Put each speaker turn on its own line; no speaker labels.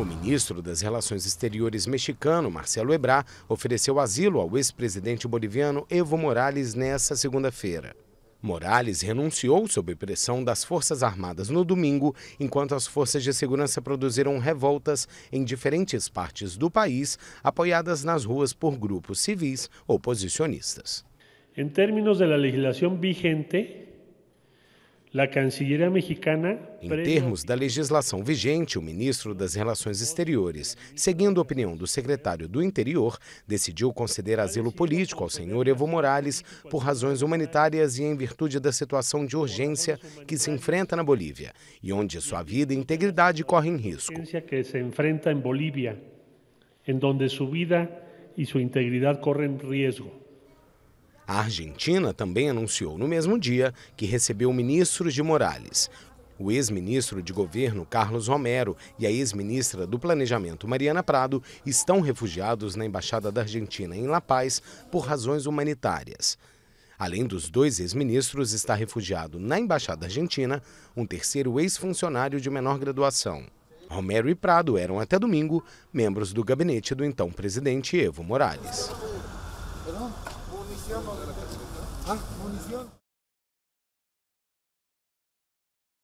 O ministro das Relações Exteriores mexicano, Marcelo Ebrá, ofereceu asilo ao ex-presidente boliviano Evo Morales nesta segunda-feira. Morales renunciou sob pressão das Forças Armadas no domingo, enquanto as forças de segurança produziram revoltas em diferentes partes do país, apoiadas nas ruas
por grupos civis oposicionistas. Em termos da legislação vigente, em termos da legislação
vigente, o ministro das Relações Exteriores, seguindo a opinião do secretário do Interior, decidiu conceder asilo político ao senhor Evo Morales por razões humanitárias e em virtude da situação de urgência que se enfrenta na Bolívia e onde sua vida e integridade correm risco. que
se enfrenta em Bolívia, em onde sua vida e sua integridade correm risco.
A Argentina também anunciou no mesmo dia que recebeu ministros de Morales, o ex-ministro de governo Carlos Romero e a ex-ministra do Planejamento Mariana Prado estão refugiados na Embaixada da Argentina em La Paz por razões humanitárias. Além dos dois ex-ministros, está refugiado na Embaixada Argentina um terceiro ex-funcionário de menor graduação. Romero e Prado eram até domingo membros do gabinete do então presidente Evo Morales. Ah, munición.